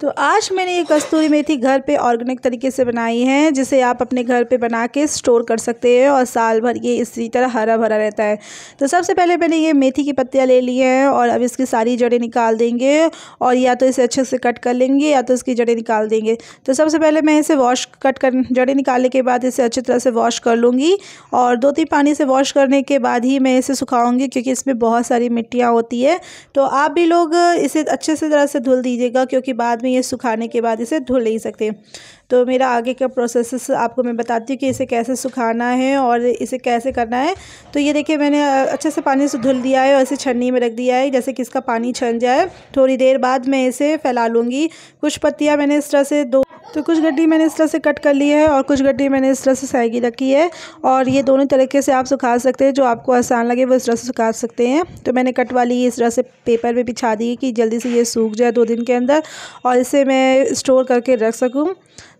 तो आज मैंने ये कस्तूरी मेथी घर पे ऑर्गेनिक तरीके से बनाई है जिसे आप अपने घर पे बना के स्टोर कर सकते हैं और साल भर ये इसी तरह हरा भरा रहता है तो सबसे पहले मैंने ये मेथी की पत्तियाँ ले ली हैं और अब इसकी सारी जड़ें निकाल देंगे और या तो इसे अच्छे से कट कर लेंगे या तो इसकी जड़ें निकाल देंगे तो सबसे पहले मैं इसे वॉश कट कर जड़ें निकालने के बाद इसे अच्छी तरह से वॉश कर लूँगी और दो तीन पानी से वॉश करने के बाद ही मैं इसे सुखाऊँगी क्योंकि इसमें बहुत सारी मिट्टियाँ होती है तो आप भी लोग इसे अच्छे से तरह से धुल दीजिएगा क्योंकि बाद में में ये सुखाने के बाद इसे धुल नहीं सकते तो मेरा आगे का प्रोसेस आपको मैं बताती हूँ कि इसे कैसे सुखाना है और इसे कैसे करना है तो ये देखिए मैंने अच्छे से पानी से धुल दिया है और इसे छन्नी में रख दिया है जैसे कि इसका पानी छन जाए थोड़ी देर बाद मैं इसे फैला लूँगी कुछ पत्तियाँ मैंने इस तरह से दो तो कुछ गड्ढी मैंने इस तरह से कट कर ली है और कुछ गड्ढी मैंने इस तरह से सहगी रखी है और ये दोनों तरीके से आप सुखा सकते हैं जो आपको आसान लगे वो इस तरह से सुखा सकते हैं तो मैंने कट वाली इस तरह से पेपर में बिछा दी कि जल्दी से ये सूख जाए दो दिन के अंदर और इसे मैं स्टोर करके रख सकूँ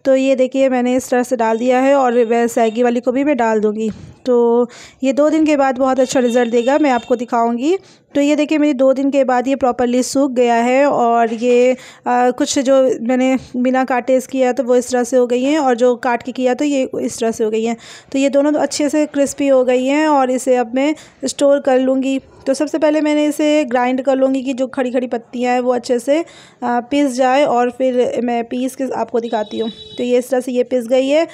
तो ये देखिए मैंने इस तरह से डाल दिया है और वह सैगी वाली को भी मैं डाल दूँगी तो ये दो दिन के बाद बहुत अच्छा रिज़ल्ट देगा मैं आपको दिखाऊंगी तो ये देखिए मेरी दो दिन के बाद ये प्रॉपरली सूख गया है और ये आ, कुछ जो मैंने बिना काटे किया तो वो इस तरह से हो गई हैं और जो काट के किया तो ये इस तरह से हो गई हैं तो ये दोनों तो अच्छे से क्रिस्पी हो गई हैं और इसे अब मैं स्टोर कर लूँगी तो सबसे पहले मैंने इसे ग्राइंड कर लूँगी कि जो खड़ी खड़ी पत्तियाँ हैं वो अच्छे से पिस जाए और फिर मैं पीस के आपको दिखाती हूँ तो ये इस तरह से ये पिस गई है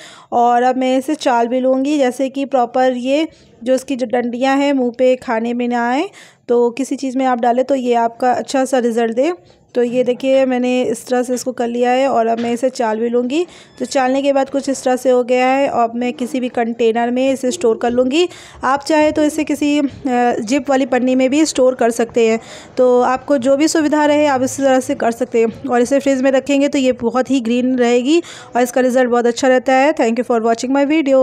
और अब मैं इसे चाल भी लूँगी जैसे कि प्रॉपर पर ये जो इसकी जो डंडियाँ हैं मुँह पे खाने में ना आए तो किसी चीज़ में आप डालें तो ये आपका अच्छा सा रिज़ल्ट दे तो ये देखिए मैंने इस तरह से इसको कर लिया है और अब मैं इसे चाल भी लूँगी तो चालने के बाद कुछ इस तरह से हो गया है और अब मैं किसी भी कंटेनर में इसे स्टोर कर लूँगी आप चाहे तो इसे किसी जिप वाली पन्नी में भी स्टोर कर सकते हैं तो आपको जो भी सुविधा रहे आप इस तरह से कर सकते हैं और इसे फ्रिज में रखेंगे तो ये बहुत ही ग्रीन रहेगी और इसका रिज़ल्ट बहुत अच्छा रहता है thank you for watching my video